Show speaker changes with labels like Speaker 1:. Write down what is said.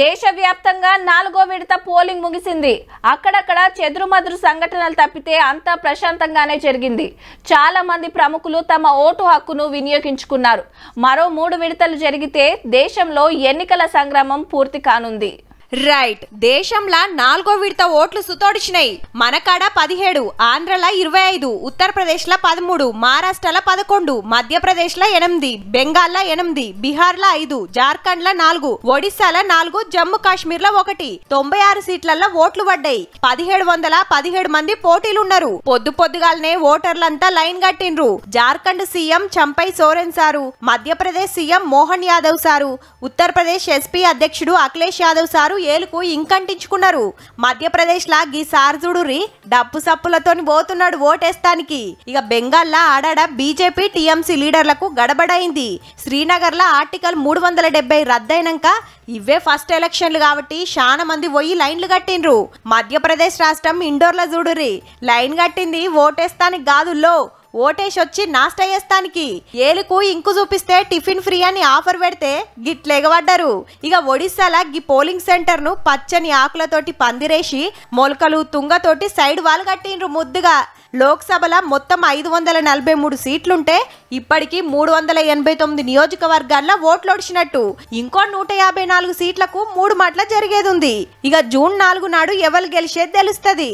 Speaker 1: దేశవ్యాప్తంగా నాలుగో విడత పోలింగ్ ముగిసింది అక్కడక్కడ చెదురుమదురు సంఘటనలు తప్పితే అంతా ప్రశాంతంగానే జరిగింది చాలా మంది ప్రముఖులు తమ ఓటు హక్కును వినియోగించుకున్నారు మరో మూడు విడతలు జరిగితే దేశంలో ఎన్నికల సంగ్రామం పూర్తి కానుంది రైట్ దేశంలా నాలుగో విడత ఓట్లు సుతోడిచినాయి
Speaker 2: మనకాడ పదిహేడు ఆంధ్రలో ఇరవై ఐదు ల పదమూడు మహారాష్ట్రలా పదకొండు ల ఎనిమిది బెంగాల్లా ఎనిమిది బీహార్లా ఐదు జార్ఖండ్లా నాలుగు ఒడిశాలా నాలుగు జమ్మూ కాశ్మీర్లా ఒకటి తొంభై ఆరు సీట్లల్లో ఓట్లు పడ్డాయి పదిహేడు వందల పదిహేడు మంది పోటీలున్నారు పొద్దు పొద్దుగాలనే ఓటర్లంతా లైన్ కట్టిండ్రు Jharkhand CM Champai Soren sir Madhya Pradesh CM Mohan Yadav sir Uttar Pradesh SP అధ్యక్షుడు అఖిలేష్ యాదవ్ సారు వారు ఏలుకు ఇంకంటించుకున్నారు లా గీ సార్జుడురి డప్పు సప్పులతోని పోతున్నాడు ఓటేస్తానికి ఇక బెంగాల్లా ఆడాడ బీజేపీ టీఎంసీ లీడర్లకు గడబడైంది శ్రీనగర్లో ఆర్టికల్ మూడు వందల డెబ్బై రద్దయినాక ఇవే ఫస్ట్ ఎలక్షన్లు కాబట్టి చాలా మంది పోయి లైన్లు కట్టిండ్రు మధ్యప్రదేశ్ రాష్ట్రం ఇండోర్లో చూడురి లైన్ కట్టింది ఓటేస్తానికి లో ఓటేసి వచ్చి నాస్టా చేస్తానికి ఏలుకు ఇంకు చూపిస్తే టిఫిన్ ఫ్రీ అని ఆఫర్ పెడితే గిట్లెగబడ్డారు ఇక ఒడిస్సాల గీ పోలింగ్ సెంటర్ ను పచ్చని ఆకులతోటి పందిరేసి మొలకలు తుంగతోటి సైడ్ వాల్ కట్టిండ్రు ముద్దుగా లోక్సభల మొత్తం ఐదు వందల నలభై మూడు సీట్లుంటే ఇప్పటికీ మూడు వందల ఎనభై తొమ్మిది నియోజకవర్గాల్లో ఓట్లు ఒడిచినట్టు ఇంకో నూట యాభై నాలుగు సీట్లకు మూడు మట్ల జరిగేది ఉంది ఇక జూన్ నాలుగు నాడు ఎవరు గెలిచేది తెలుస్తుంది